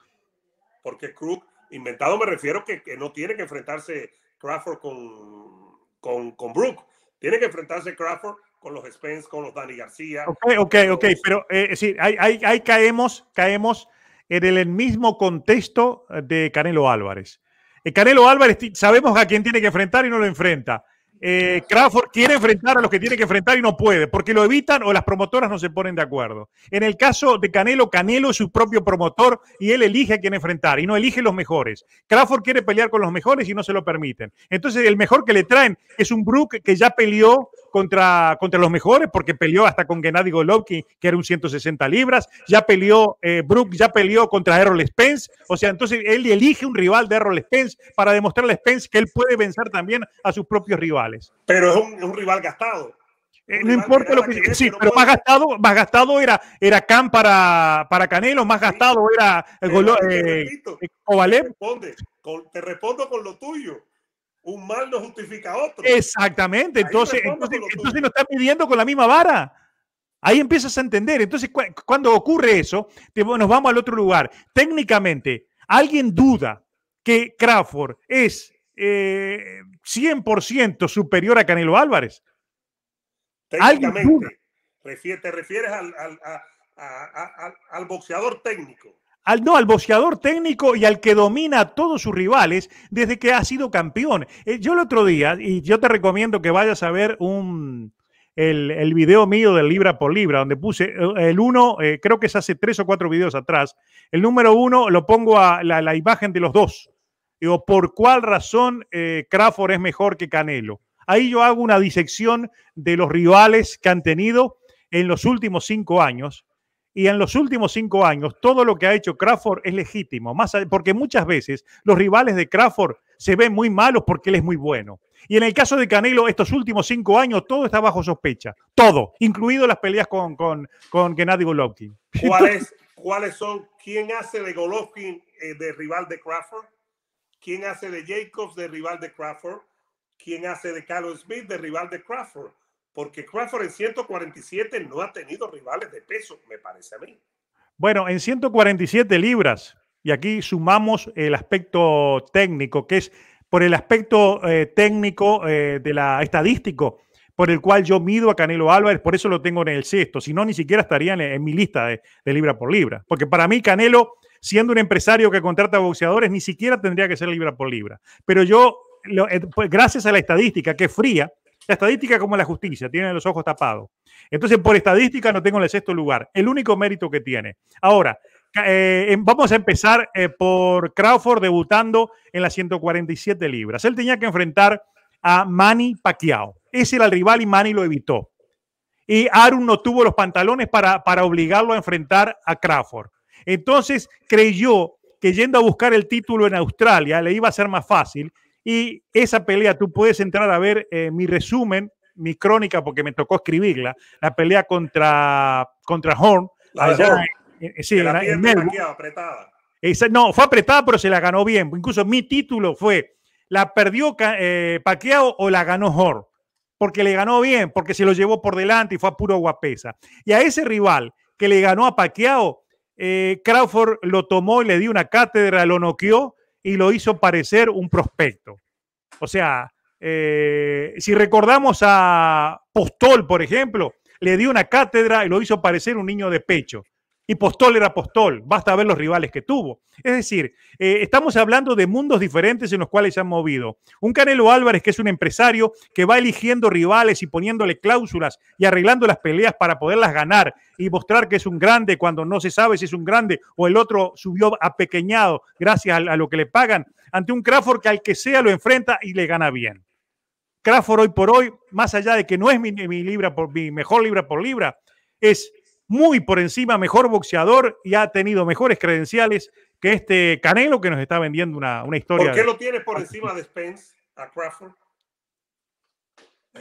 Porque Crook, inventado me refiero que, que no tiene que enfrentarse Crawford con con, con Brook. Tiene que enfrentarse Crawford con los Spence, con los Dani García. Ok, ok, ok, pero eh, eh ahí, caemos, caemos en el mismo contexto eh, de Canelo Álvarez. Eh, Canelo Álvarez sabemos a quién tiene que enfrentar y no lo enfrenta. Eh, Crawford quiere enfrentar a los que tiene que enfrentar y no puede, porque lo evitan o las promotoras no se ponen de acuerdo. En el caso de Canelo, Canelo es su propio promotor y él elige a quién enfrentar y no elige los mejores. Crawford quiere pelear con los mejores y no se lo permiten. Entonces, el mejor que le traen es un Brook que ya peleó contra, contra los mejores, porque peleó hasta con Gennady Golovkin, que era un 160 libras, ya peleó eh, Brook ya peleó contra Errol Spence, o sea, entonces él elige un rival de Errol Spence para demostrarle a Spence que él puede vencer también a sus propios rivales. Pero es un, es un rival gastado. Eh, no importa lo que, sí, pero más gastado, más gastado era, era Khan para, para Canelo, más gastado era Golovkin. eh, Te, eh, te respondo con lo tuyo un mal no justifica a otro. Exactamente, entonces, nos están pidiendo con la misma vara. Ahí empiezas a entender. Entonces, cuando ocurre eso, nos vamos al otro lugar. Técnicamente, ¿alguien duda que Crawford es 100% eh, superior a Canelo Álvarez? Técnicamente, te refieres al boxeador técnico al, no, al boxeador técnico y al que domina a todos sus rivales desde que ha sido campeón. Eh, yo el otro día, y yo te recomiendo que vayas a ver un, el, el video mío de Libra por Libra, donde puse eh, el uno, eh, creo que es hace tres o cuatro videos atrás, el número uno lo pongo a la, imagen de los dos. Digo, ¿por cuál razón Crawford es mejor que Canelo? Ahí yo hago una disección de los rivales que han tenido en los últimos cinco años y en los últimos cinco años, todo lo que ha hecho Crawford es legítimo, más, porque muchas veces los rivales de Crawford se ven muy malos porque él es muy bueno. Y en el caso de Canelo, estos últimos cinco años, todo está bajo sospecha. Todo, incluido las peleas con, con, con Gennady Golovkin. ¿Cuáles, son? ¿Quién hace de Golovkin eh, de rival de Crawford? ¿Quién hace de Jacobs de rival de Crawford? ¿Quién hace de Carlos Smith de rival de Crawford? porque Crawford en 147 no ha tenido rivales de peso, me parece a mí. Bueno, en 147 libras, y aquí sumamos el aspecto técnico, que es por el aspecto eh, técnico eh, de la estadístico, por el cual yo mido a Canelo Álvarez, por eso lo tengo en el sexto, si no, ni siquiera estaría en, mi lista de, libra por libra, porque para mí Canelo, siendo un empresario que contrata boxeadores, ni siquiera tendría que ser libra por libra, pero yo, eh, pues, gracias a la estadística que es fría, la estadística como la justicia, tiene los ojos tapados. Entonces, por estadística no tengo el sexto lugar, el único mérito que tiene. Ahora, eh, em, vamos a empezar eh, por Crawford debutando en las 147 libras. Él tenía que enfrentar a Manny Pacquiao. Ese era el rival y Manny lo evitó. Y Aaron no tuvo los pantalones para, para obligarlo a enfrentar a Crawford. Entonces creyó que yendo a buscar el título en Australia le iba a ser más fácil y esa pelea, tú puedes entrar a ver eh, mi resumen, mi crónica, porque me tocó escribirla, la pelea contra, contra Horn. sí, apretada. no, fue apretada, pero se la ganó bien. Incluso mi título fue, ¿la perdió eh, o la ganó Horn? Porque le ganó bien, porque se lo llevó por delante y fue a puro guapesa. Y a ese rival que le ganó a Paqueado, eh, Crawford lo tomó y le dio una cátedra, lo noqueó y lo hizo parecer un prospecto. O sea, eh, si recordamos a Postol, por ejemplo, le dio una cátedra y lo hizo parecer un niño de pecho. Y Postol era Postol, basta ver los rivales que tuvo. Es decir, eh, estamos hablando de mundos diferentes en los cuales se han movido. Un Canelo Álvarez que es un empresario que va eligiendo rivales y poniéndole cláusulas y arreglando las peleas para poderlas ganar y mostrar que es un grande cuando no se sabe si es un grande o el otro subió a pequeñado gracias a, lo que le pagan, ante un Crawford que al que sea lo enfrenta y le gana bien. Crawford hoy por hoy, más allá de que no es mi, libra por, mi mejor libra por libra, es muy por encima, mejor boxeador y ha tenido mejores credenciales que este Canelo que nos está vendiendo una, historia. ¿Por qué lo tiene por encima de Spence a Crawford?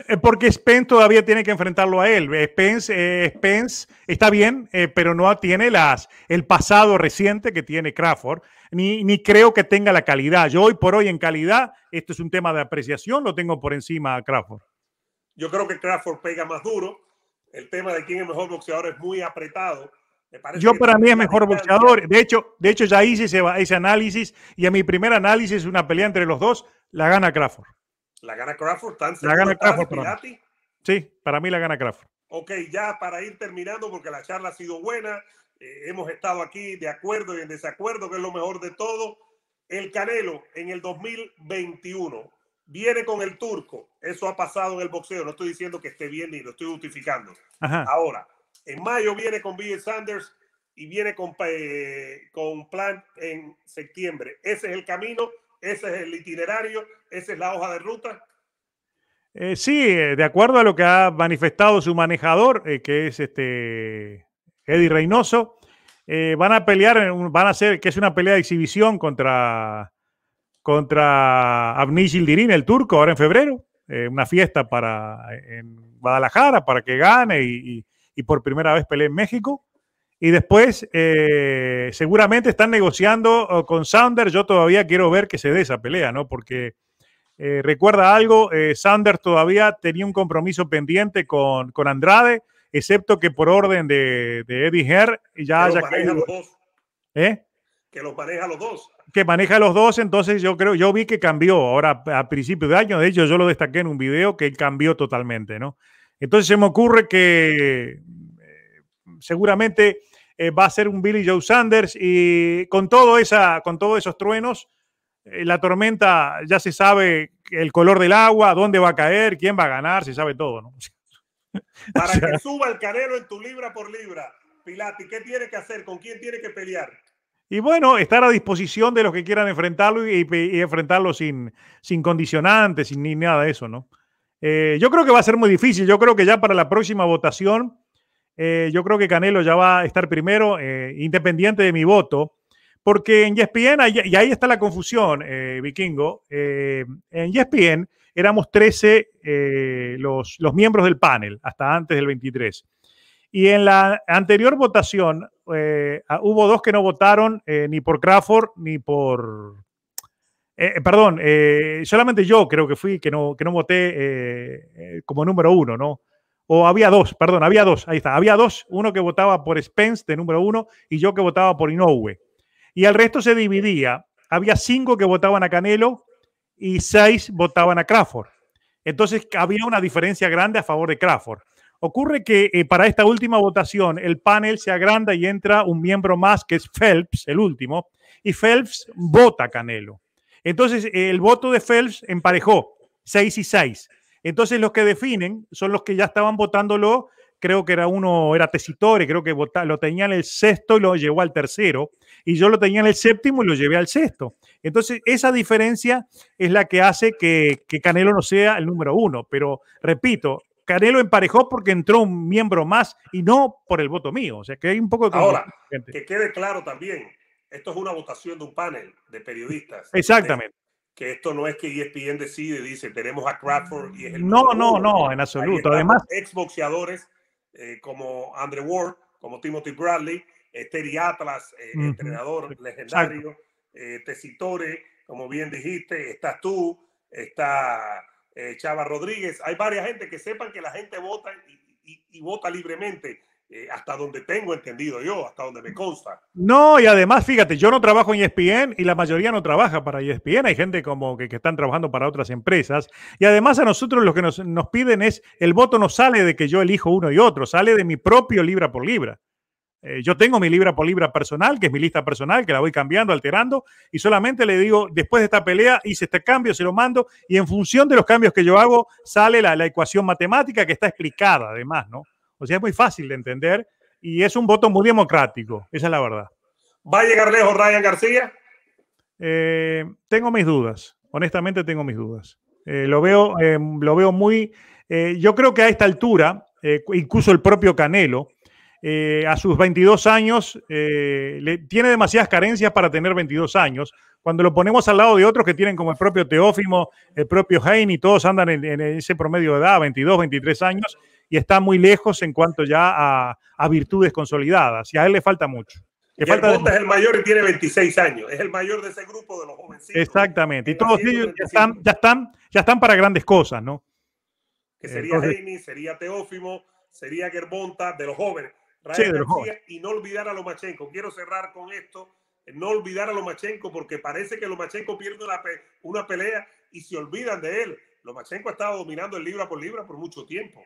Eh, porque Spence todavía tiene que enfrentarlo a él. Eh, eh, Spence, está bien, pero no tiene las, el pasado reciente que tiene Crawford, ni, ni, creo que tenga la calidad. Yo hoy por hoy en calidad, esto es un tema de apreciación, lo tengo por encima a Crawford. Yo creo que Crawford pega más duro, el tema de quién es mejor boxeador es muy apretado. Yo para mí es mejor boxeador. De hecho, de hecho ya hice ese, análisis y a mi primer análisis, una pelea entre los dos, la gana Crawford. La gana Crawford, La gana Crawford, para Sí, para mí la gana Crawford. Ok, ya para ir terminando, porque la charla ha sido buena, eh, hemos estado aquí de acuerdo y en desacuerdo, que es lo mejor de todo. El Canelo en el 2021 viene con el turco. Eso ha pasado en el boxeo. No estoy diciendo que esté bien ni lo estoy justificando. Ahora, en mayo viene con Bill Sanders y viene eh, con, plan en septiembre. Ese es el camino, ese es el itinerario, esa es la hoja de ruta. Eh, sí, eh, de acuerdo a lo que ha manifestado su manejador, que es este Eddie Reynoso, van a pelear, van a hacer que es una pelea de exhibición contra contra Avnish el turco, ahora en febrero. Eh, una fiesta para, en Guadalajara para que gane y, por primera vez pelee en México. Y después, eh, seguramente están negociando oh, con Sanders. Yo todavía quiero ver que se dé esa pelea, ¿no? Porque eh, recuerda algo, eh, todavía tenía un compromiso pendiente con, Andrade, excepto que por orden de, de Eddie Herr ya que lo pareja Los dos. ¿Eh? Que lo pareja los dos que maneja los dos, entonces yo creo, yo vi que cambió ahora a principio de año, de hecho yo lo destaqué en un video que cambió totalmente, ¿no? Entonces se me ocurre que eh, seguramente eh, va a ser un Billy Joe Sanders y con, todo esa, con todos esos truenos, eh, la tormenta ya se sabe el color del agua, dónde va a caer, quién va a ganar, se sabe todo, ¿no? [laughs] Para que suba el carero en tu libra por libra, Pilati, ¿qué tiene que hacer? ¿Con quién tiene que pelear? Y bueno, estar a disposición de los que quieran enfrentarlo y, enfrentarlo sin, sin condicionantes, sin ni nada de eso, ¿no? Eh, yo creo que va a ser muy difícil. Yo creo que ya para la próxima votación, eh, yo creo que Canelo ya va a estar primero, eh, independiente de mi voto, porque en ESPN, y ahí está la confusión, Vikingo, en ESPN éramos 13 los, los miembros del panel, hasta antes del 23. Y en la anterior votación eh, ah, hubo dos que no votaron eh, ni por Crawford ni por... Eh, perdón, solamente yo creo que fui que no, que no voté como número uno, ¿no? O había dos, perdón, había dos, ahí está, había dos, uno que votaba por Spence de número uno y yo que votaba por Inoue. Y el resto se dividía, había cinco que votaban a Canelo y seis votaban a Crawford. Entonces había una diferencia grande a favor de Crawford. Ocurre que eh, para esta última votación el panel se agranda y entra un miembro más que es Phelps, el último, y Phelps vota Canelo. Entonces el voto de Phelps emparejó 6 y 6. Entonces los que definen son los que ya estaban votándolo, creo que era uno, era Tesitore, creo que vota, lo tenía en el sexto y lo llevó al tercero, y yo lo tenía en el séptimo y lo llevé al sexto. Entonces esa diferencia es la que hace que, que Canelo no sea el número uno, pero repito, Canelo emparejó porque entró un miembro más y no por el voto mío. O sea que hay un poco de. Ahora, que quede claro también, esto es una votación de un panel de periodistas. Exactamente. Que esto no es que ESPN decide y dice tenemos a Crawford y es el. No, no, no, en absoluto. Además. Exboxeadores eh, como Andre Ward, como Timothy Bradley, eh, Terry Atlas, eh, entrenador legendario, eh, Tesitore, como bien dijiste, estás tú, está eh, Chava Rodríguez. Hay varias gente que sepan que la gente vota y, vota libremente. Eh, hasta donde tengo entendido yo, hasta donde me consta. No, y además, fíjate, yo no trabajo en ESPN y la mayoría no trabaja para ESPN. Hay gente como que, que están trabajando para otras empresas. Y además a nosotros lo que nos, nos piden es, el voto no sale de que yo elijo uno y otro, sale de mi propio libra por libra. Eh, yo tengo mi libra por libra personal, que es mi lista personal, que la voy cambiando, alterando, y solamente le digo, después de esta pelea, hice este cambio, se lo mando, y en función de los cambios que yo hago, sale la, ecuación matemática que está explicada, además, ¿no? O sea, es muy fácil de entender y es un voto muy democrático, esa es la verdad. ¿Va a llegar lejos Ryan García? Eh, tengo mis dudas, honestamente tengo mis dudas. Eh, lo, veo, lo veo muy... yo creo que a esta altura, incluso el propio Canelo, eh, a sus 22 años, eh, le, tiene demasiadas carencias para tener 22 años. Cuando lo ponemos al lado de otros que tienen como el propio Teófimo, el propio Jaime y todos andan en, ese promedio de edad, 22, 23 años, y está muy lejos en cuanto ya a, virtudes consolidadas. Y a él le falta mucho. Le falta es el mayor y tiene 26 años. Es el mayor de ese grupo de los jovencitos. Exactamente. Y todos ellos ya están, ya, están, para grandes cosas, ¿no? Que sería Heini, sería Teófimo, sería Gerbonta, de los jóvenes y no olvidar a Lomachenko. Quiero cerrar con esto. Eh, no olvidar a Lomachenko porque parece que Lomachenko pierde una, pelea y se olvidan de él. Lomachenko ha estado dominando el libra por libra por mucho tiempo.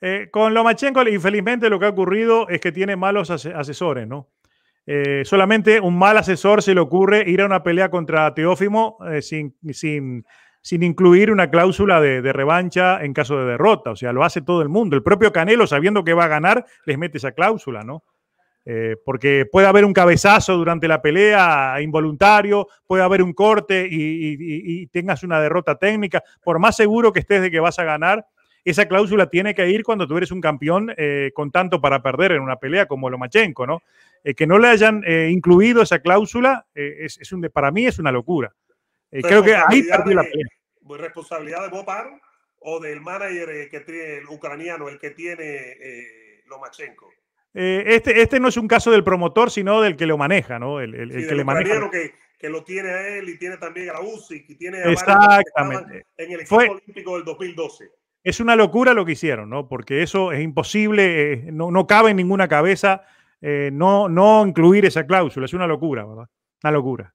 Eh, con Lomachenko, infelizmente, lo que ha ocurrido es que tiene malos asesores, ¿no? Eh, solamente un mal asesor se le ocurre ir a una pelea contra Teófimo eh, sin, sin, sin incluir una cláusula de, revancha en caso de derrota. O sea, lo hace todo el mundo. El propio Canelo, sabiendo que va a ganar, les mete esa cláusula, ¿no? Eh, porque puede haber un cabezazo durante la pelea involuntario, puede haber un corte y, tengas una derrota técnica. Por más seguro que estés de que vas a ganar, esa cláusula tiene que ir cuando tú eres un campeón eh, con tanto para perder en una pelea como Lomachenko, ¿no? Eh, que no le hayan incluido esa cláusula, es, para mí es una locura. Eh, creo que ahí la ¿Responsabilidad de Bopar o del manager eh, ucraniano, el que tiene eh, Lomachenko? este, este no es un caso del promotor, sino del que lo maneja, ¿no? El, que le maneja. Que, lo tiene a él y tiene también a la UCI y tiene a Exactamente. en el equipo olímpico del 2012 es una locura lo que hicieron, ¿no? Porque eso es imposible, no, cabe en ninguna cabeza no, no incluir esa cláusula, es una locura, ¿verdad? Una locura.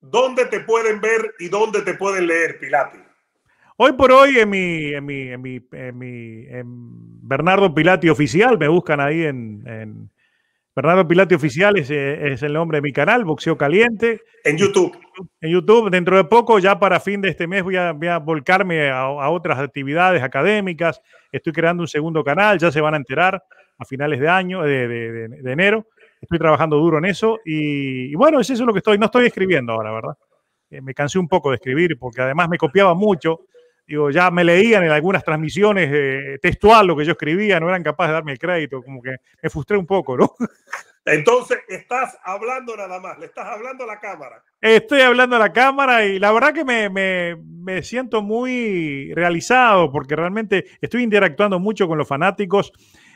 ¿Dónde te pueden ver y dónde te pueden leer, Pilati? Hoy por hoy en mi, en mi, en mi, en mi en Bernardo Pilati Oficial, me buscan ahí en, Bernardo Pilati Oficial, es, el nombre de mi canal, Boxeo Caliente. En YouTube. En YouTube, dentro de poco, ya para fin de este mes, voy a, volcarme a, otras actividades académicas. Estoy creando un segundo canal, ya se van a enterar a finales de año, de enero. Estoy trabajando duro en eso y, bueno bueno, es eso lo que estoy, no estoy escribiendo ahora, ¿verdad? Eh, me cansé un poco de escribir porque además me copiaba mucho. Digo, ya me leían en algunas transmisiones eh, textual lo que yo escribía, no eran capaces de darme el crédito, como que me frustré un poco, ¿no? Entonces, estás hablando nada más, le estás hablando a la cámara. Estoy hablando a la cámara y la verdad que me, me siento muy realizado porque realmente estoy interactuando mucho con los fanáticos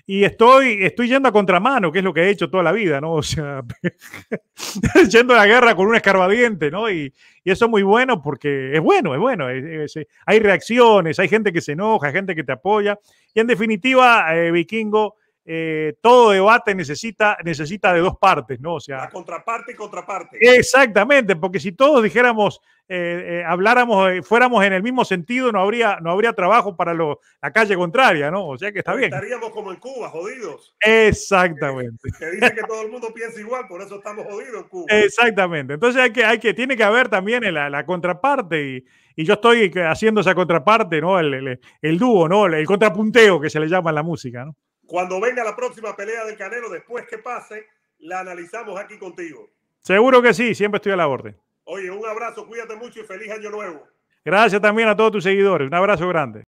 y estoy, estoy yendo a contramano, que es lo que he hecho toda la vida, ¿no? [laughs] O sea, [laughs] yendo a la guerra con un escarbadiente, ¿no? Y, eso es muy bueno porque es bueno, es bueno. hay reacciones, hay gente que se enoja, hay gente que te apoya. Y en definitiva, eh, Vikingo, eh, todo debate necesita, necesita de dos partes, ¿no? O sea, la contraparte y contraparte. Exactamente, porque si todos dijéramos, eh, eh, habláramos, fuéramos en el mismo sentido, no habría, no habría trabajo para la calle contraria, ¿no? O sea que está bien. Estaríamos como en Cuba, jodidos. Exactamente. Que, dice que todo el mundo piensa igual, por eso estamos jodidos en Cuba. Exactamente. Entonces hay que, hay que, tiene que haber también la, la contraparte y, y yo estoy haciendo esa contraparte, ¿no? El, el, dúo, ¿no? El, el contrapunteo que se le llama en la música, ¿no? Cuando venga la próxima pelea del Canelo, después que pase, la analizamos aquí contigo. Seguro que sí, siempre estoy a la orden. Oye, un abrazo, cuídate mucho y feliz año nuevo. Gracias también a todos tus seguidores. Un abrazo grande.